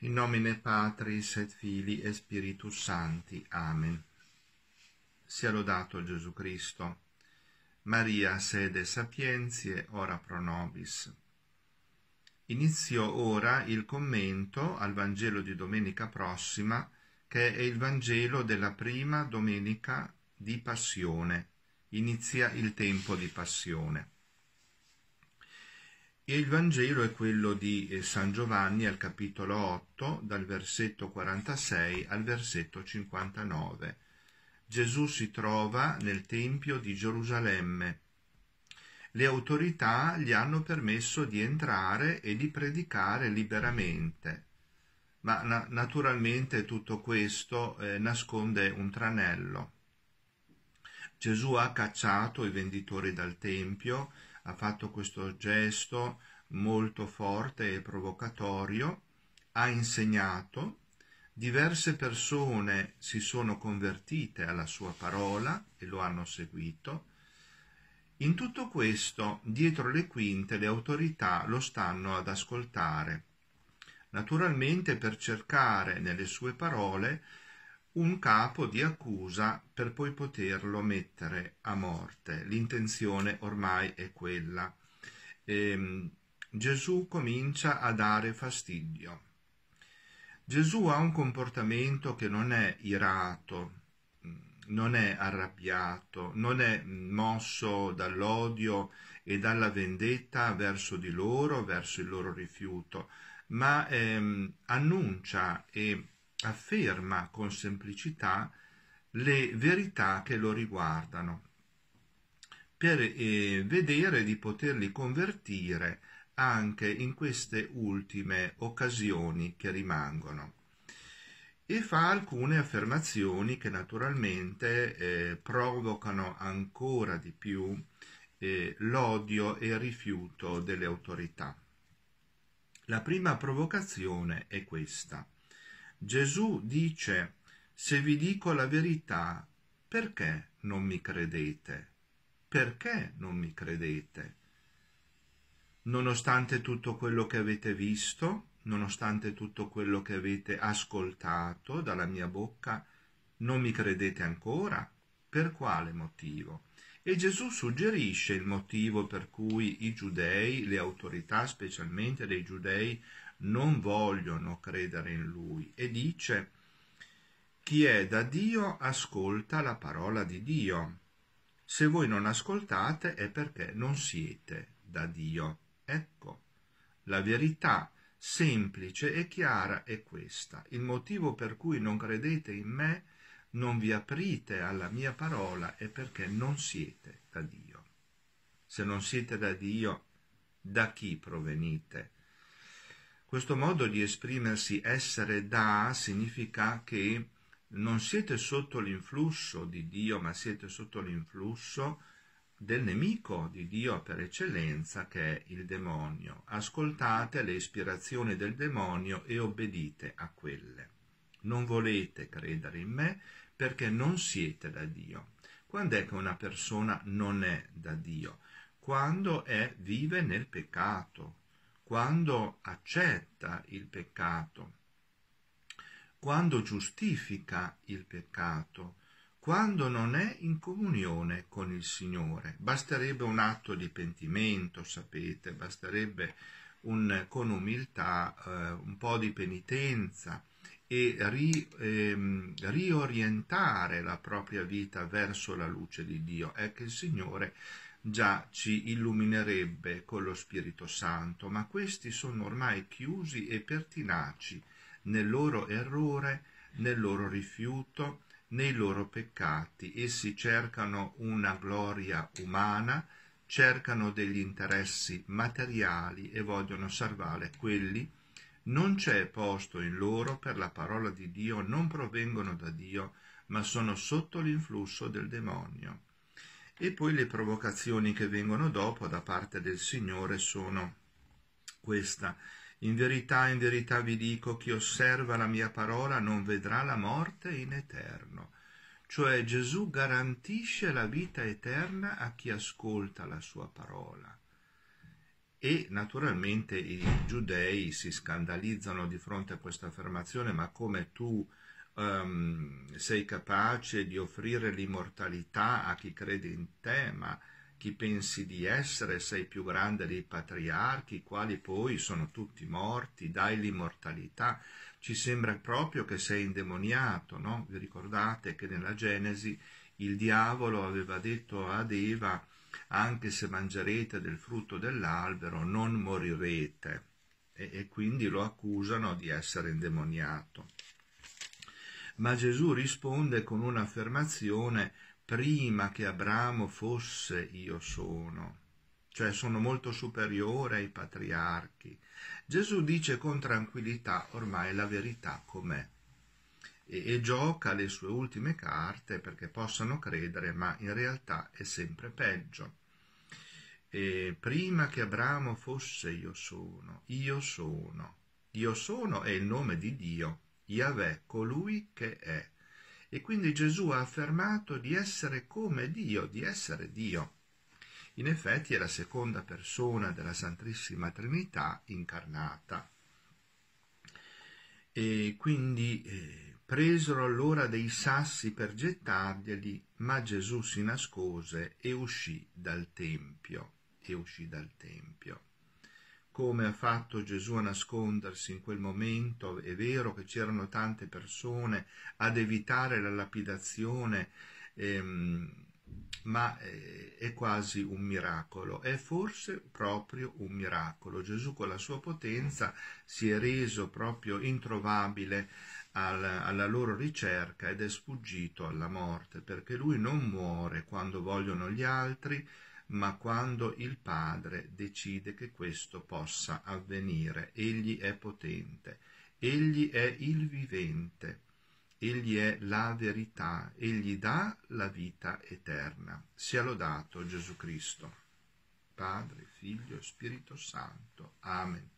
In nomine Patris et Fili e Spiritus Santi. Amen. Sia lodato Gesù Cristo. Maria, sede sapientiae, ora pro nobis. Inizio ora il commento al Vangelo di domenica prossima, che è il Vangelo della prima domenica di Passione. Inizia il tempo di Passione. Il Vangelo è quello di eh, San Giovanni al capitolo 8, dal versetto 46 al versetto 59. Gesù si trova nel Tempio di Gerusalemme. Le autorità gli hanno permesso di entrare e di predicare liberamente. Ma na- naturalmente tutto questo eh, nasconde un tranello. Gesù ha cacciato i venditori dal Tempio, ha fatto questo gesto molto forte e provocatorio, ha insegnato, diverse persone si sono convertite alla sua parola e lo hanno seguito. In tutto questo, dietro le quinte, le autorità lo stanno ad ascoltare, naturalmente per cercare nelle sue parole un capo di accusa per poi poterlo mettere a morte. L'intenzione ormai è quella. E, ehm, Gesù comincia a dare fastidio. Gesù ha un comportamento che non è irato, non è arrabbiato, non è mosso dall'odio e dalla vendetta verso di loro, verso il loro rifiuto, ma ehm, annuncia e afferma con semplicità le verità che lo riguardano, per eh, vedere di poterli convertire anche in queste ultime occasioni che rimangono. E fa alcune affermazioni che naturalmente eh, provocano ancora di più eh, l'odio e il rifiuto delle autorità. La prima provocazione è questa. Gesù dice, se vi dico la verità, perché non mi credete? Perché non mi credete? Nonostante tutto quello che avete visto, nonostante tutto quello che avete ascoltato dalla mia bocca, non mi credete ancora? Per quale motivo? E Gesù suggerisce il motivo per cui i giudei, le autorità specialmente dei giudei, non vogliono credere in lui e dice chi è da Dio ascolta la parola di Dio. Se voi non ascoltate è perché non siete da Dio. Ecco, la verità semplice e chiara è questa. Il motivo per cui non credete in me, non vi aprite alla mia parola, è perché non siete da Dio. Se non siete da Dio, da chi provenite? Questo modo di esprimersi essere da significa che non siete sotto l'influsso di Dio, ma siete sotto l'influsso del nemico di Dio per eccellenza che è il demonio. Ascoltate le ispirazioni del demonio e obbedite a quelle. Non volete credere in me perché non siete da Dio. Quando è che una persona non è da Dio? Quando è, vive nel peccato, quando accetta il peccato, quando giustifica il peccato, quando non è in comunione con il Signore. Basterebbe un atto di pentimento, sapete, basterebbe un, con umiltà eh, un po' di penitenza e ri, ehm, riorientare la propria vita verso la luce di Dio. È che il Signore già ci illuminerebbe con lo Spirito Santo, ma questi sono ormai chiusi e pertinaci nel loro errore, nel loro rifiuto, nei loro peccati. Essi cercano una gloria umana, cercano degli interessi materiali e vogliono salvare quelli non c'è posto in loro per la parola di Dio, non provengono da Dio, ma sono sotto l'influsso del demonio. E poi le provocazioni che vengono dopo da parte del Signore sono questa. In verità, in verità vi dico, chi osserva la mia parola non vedrà la morte in eterno. Cioè Gesù garantisce la vita eterna a chi ascolta la sua parola. E naturalmente i giudei si scandalizzano di fronte a questa affermazione, ma come tu um, sei capace di offrire l'immortalità a chi crede in te, ma chi pensi di essere, sei più grande dei patriarchi, quali poi sono tutti morti, dai l'immortalità. Ci sembra proprio che sei indemoniato, no? Vi ricordate che nella Genesi il diavolo aveva detto ad Eva, anche se mangerete del frutto dell'albero, non morirete. E, e quindi lo accusano di essere indemoniato ma Gesù risponde con un'affermazione prima che Abramo fosse io sono, cioè sono molto superiore ai patriarchi. Gesù dice con tranquillità ormai la verità com'è e, e gioca le sue ultime carte perché possano credere, ma in realtà è sempre peggio. E prima che Abramo fosse io sono, io sono, io sono è il nome di Dio Yahweh, colui che è. E quindi Gesù ha affermato di essere come Dio, di essere Dio. In effetti è la seconda persona della Santissima Trinità incarnata. E quindi eh, presero allora dei sassi per gettarglieli, ma Gesù si nascose e uscì dal tempio. E uscì dal tempio come ha fatto Gesù a nascondersi in quel momento, è vero che c'erano tante persone ad evitare la lapidazione, ehm, ma eh, è quasi un miracolo, è forse proprio un miracolo. Gesù con la sua potenza si è reso proprio introvabile alla loro ricerca ed è sfuggito alla morte, perché lui non muore quando vogliono gli altri, ma quando il Padre decide che questo possa avvenire, Egli è potente, Egli è il vivente, Egli è la verità, Egli dà la vita eterna. Sia lodato Gesù Cristo, Padre, Figlio e Spirito Santo. Amen.